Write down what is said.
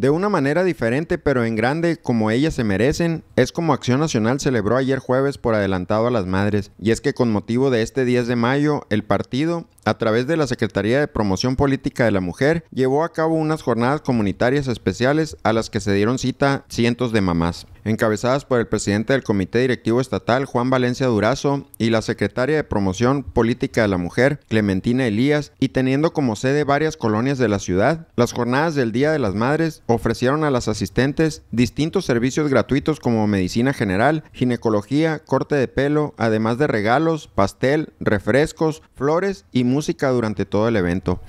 De una manera diferente, pero en grande, como ellas se merecen, es como Acción Nacional celebró ayer jueves por adelantado a las madres. Y es que con motivo de este 10 de mayo, el partido, a través de la Secretaría de Promoción Política de la Mujer, llevó a cabo unas jornadas comunitarias especiales a las que se dieron cita cientos de mamás encabezadas por el presidente del Comité Directivo Estatal, Juan Valencia Durazo, y la secretaria de Promoción Política de la Mujer, Clementina Elías, y teniendo como sede varias colonias de la ciudad, las jornadas del Día de las Madres ofrecieron a las asistentes distintos servicios gratuitos como medicina general, ginecología, corte de pelo, además de regalos, pastel, refrescos, flores y música durante todo el evento.